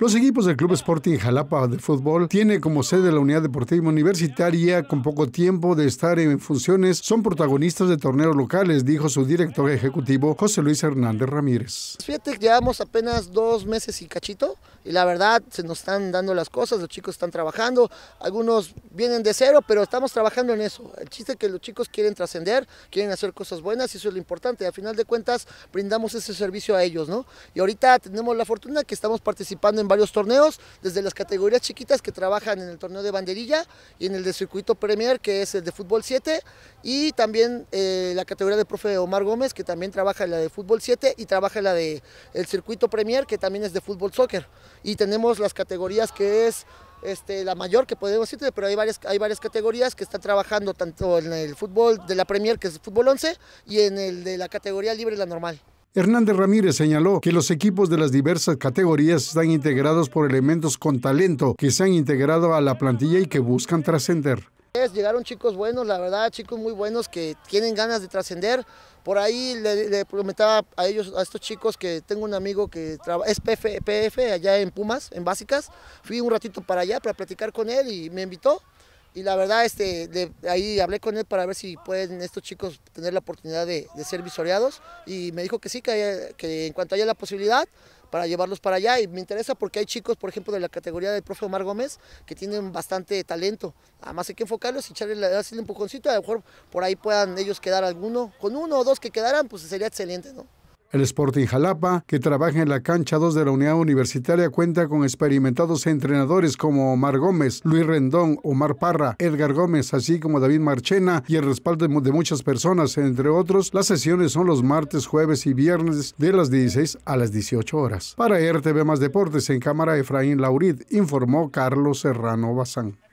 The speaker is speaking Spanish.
Los equipos del Club Sporting Jalapa de Fútbol tiene como sede la Unidad Deportiva Universitaria con poco tiempo de estar en funciones. Son protagonistas de torneos locales, dijo su director ejecutivo José Luis Hernández Ramírez. Fíjate, llevamos apenas dos meses y cachito y la verdad se nos están dando las cosas, los chicos están trabajando, algunos vienen de cero, pero estamos trabajando en eso. El chiste es que los chicos quieren trascender, quieren hacer cosas buenas y eso es lo importante. Al final de cuentas brindamos ese servicio a ellos, ¿no? Y ahorita tenemos la fortuna que estamos participando en varios torneos, desde las categorías chiquitas que trabajan en el torneo de banderilla y en el de circuito Premier, que es el de fútbol 7, y también eh, la categoría de profe Omar Gómez, que también trabaja en la de fútbol 7 y trabaja en la de el circuito Premier, que también es de fútbol soccer. Y tenemos las categorías que es este, la mayor que podemos decir pero hay varias, hay varias categorías que están trabajando tanto en el fútbol de la Premier, que es fútbol 11, y en el de la categoría libre, la normal. Hernández Ramírez señaló que los equipos de las diversas categorías están integrados por elementos con talento que se han integrado a la plantilla y que buscan trascender. Llegaron chicos buenos, la verdad, chicos muy buenos que tienen ganas de trascender. Por ahí le, le, a ellos, a estos chicos, que tengo un amigo que trabaja, es PF allá en Pumas, en Básicas. Fui un ratito para allá para platicar con él y me invitó y la verdad, este, ahí hablé con él para ver si pueden estos chicos tener la oportunidad de, ser visoreados y me dijo que sí, que, que, en cuanto haya la posibilidad para llevarlos para allá y me interesa porque hay chicos, por ejemplo, de la categoría del profe Omar Gómez que tienen bastante talento, además hay que enfocarlos y echarle un empujoncito, a lo mejor por ahí puedan ellos quedar alguno, con uno o dos que quedaran, pues sería excelente, ¿no? El Sporting Jalapa, que trabaja en la cancha 2 de la unidad universitaria, cuenta con experimentados entrenadores como Omar Gómez, Luis Rendón, Omar Parra, Edgar Gómez, así como David Marchena y el respaldo de muchas personas, entre otros. Las sesiones son los martes, jueves y viernes de las 16 a las 18 horas. Para RTV Más Deportes en cámara Efraín Laurid, informó Carlos Serrano Bazán.